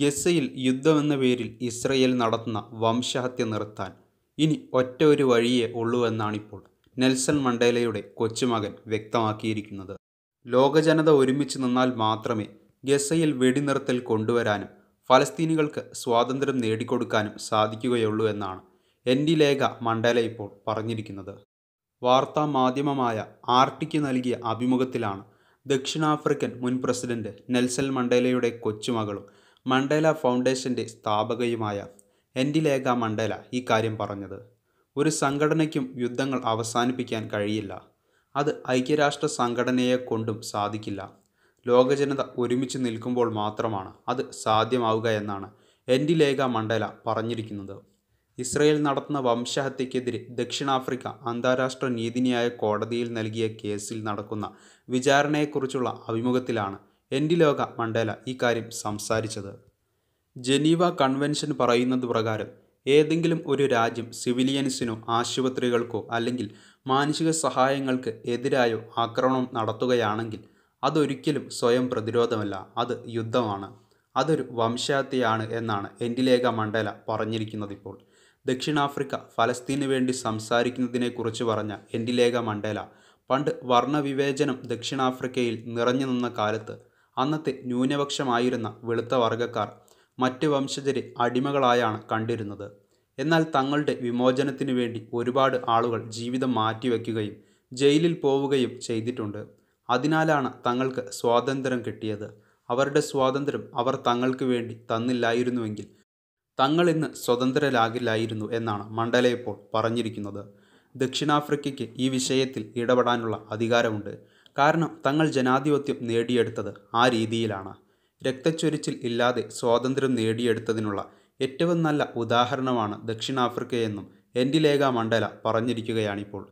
ഗസയിൽ യുദ്ധമെന്ന പേരിൽ ഇസ്രയേൽ നടത്തുന്ന വംശഹത്യ നിർത്താൻ ഇനി ഒറ്റ ഒരു വഴിയേ ഉള്ളൂ എന്നാണിപ്പോൾ നെൽസൺ മണ്ടേലയുടെ കൊച്ചുമകൻ വ്യക്തമാക്കിയിരിക്കുന്നത് ലോകജനത ഒരുമിച്ച് നിന്നാൽ മാത്രമേ ഗസയിൽ വെടിനിർത്തൽ കൊണ്ടുവരാനും ഫലസ്തീനികൾക്ക് സ്വാതന്ത്ര്യം നേടിക്കൊടുക്കാനും സാധിക്കുകയുള്ളൂ എന്നാണ് എൻ ഡി ലേഖ മണ്ടേല ഇപ്പോൾ പറഞ്ഞിരിക്കുന്നത് വാർത്താ മാധ്യമമായ ആർട്ടിക്ക് നൽകിയ അഭിമുഖത്തിലാണ് ദക്ഷിണാഫ്രിക്കൻ മുൻ പ്രസിഡന്റ് നെൽസൺ മണ്ടേലയുടെ കൊച്ചുമകളും മണ്ടേല ഫൗണ്ടേഷൻ്റെ സ്ഥാപകയുമായ എൻഡിലേഖ മണ്ടേല ഇക്കാര്യം പറഞ്ഞത് ഒരു സംഘടനയ്ക്കും യുദ്ധങ്ങൾ അവസാനിപ്പിക്കാൻ കഴിയില്ല അത് ഐക്യരാഷ്ട്ര സംഘടനയെ കൊണ്ടും സാധിക്കില്ല ലോകജനത ഒരുമിച്ച് നിൽക്കുമ്പോൾ മാത്രമാണ് അത് സാധ്യമാവുക എന്നാണ് എൻഡിലേഖ മണ്ടേല പറഞ്ഞിരിക്കുന്നത് ഇസ്രയേൽ നടത്തുന്ന വംശഹത്യക്കെതിരെ ദക്ഷിണാഫ്രിക്ക അന്താരാഷ്ട്ര നീതിന്യായ കോടതിയിൽ നൽകിയ കേസിൽ നടക്കുന്ന വിചാരണയെക്കുറിച്ചുള്ള അഭിമുഖത്തിലാണ് എൻഡിലോക മണ്ടേല ഇക്കാര്യം സംസാരിച്ചത് ജനീവ കൺവെൻഷൻ പറയുന്നത് പ്രകാരം ഏതെങ്കിലും ഒരു രാജ്യം സിവിലിയൻസിനോ ആശുപത്രികൾക്കോ അല്ലെങ്കിൽ മാനസിക സഹായങ്ങൾക്ക് എതിരായോ ആക്രമണം നടത്തുകയാണെങ്കിൽ അതൊരിക്കലും സ്വയം പ്രതിരോധമല്ല അത് യുദ്ധമാണ് അതൊരു വംശഹത്യയാണ് എന്നാണ് എൻഡിലേഖ മണ്ഡല പറഞ്ഞിരിക്കുന്നത് ഇപ്പോൾ ദക്ഷിണാഫ്രിക്ക ഫലസ്തീനു വേണ്ടി സംസാരിക്കുന്നതിനെക്കുറിച്ച് പറഞ്ഞ എൻഡിലേഖ മണ്ഡല പണ്ട് വർണ്ണവിവേചനം ദക്ഷിണാഫ്രിക്കയിൽ നിറഞ്ഞു നിന്ന കാലത്ത് അന്നത്തെ ന്യൂനപക്ഷമായിരുന്ന വെളുത്ത വർഗക്കാർ മറ്റ് വംശജരെ അടിമകളായാണ് കണ്ടിരുന്നത് എന്നാൽ തങ്ങളുടെ വിമോചനത്തിനു വേണ്ടി ഒരുപാട് ആളുകൾ ജീവിതം മാറ്റിവെക്കുകയും ജയിലിൽ പോവുകയും ചെയ്തിട്ടുണ്ട് അതിനാലാണ് തങ്ങൾക്ക് സ്വാതന്ത്ര്യം കിട്ടിയത് അവരുടെ സ്വാതന്ത്ര്യം അവർ തങ്ങൾക്ക് വേണ്ടി തന്നില്ലായിരുന്നുവെങ്കിൽ തങ്ങൾ ഇന്ന് സ്വതന്ത്രരാകില്ലായിരുന്നു എന്നാണ് മണ്ഡല ഇപ്പോൾ പറഞ്ഞിരിക്കുന്നത് ദക്ഷിണാഫ്രിക്കയ്ക്ക് ഈ വിഷയത്തിൽ ഇടപെടാനുള്ള അധികാരമുണ്ട് കാരണം തങ്ങൾ ജനാധിപത്യം നേടിയെടുത്തത് ആ രീതിയിലാണ് രക്തച്ചൊരിച്ചിൽ ഇല്ലാതെ സ്വാതന്ത്ര്യം നേടിയെടുത്തതിനുള്ള ഏറ്റവും നല്ല ഉദാഹരണമാണ് ദക്ഷിണാഫ്രിക്കയെന്നും എൻഡിലേഖ മണ്ഡല പറഞ്ഞിരിക്കുകയാണിപ്പോൾ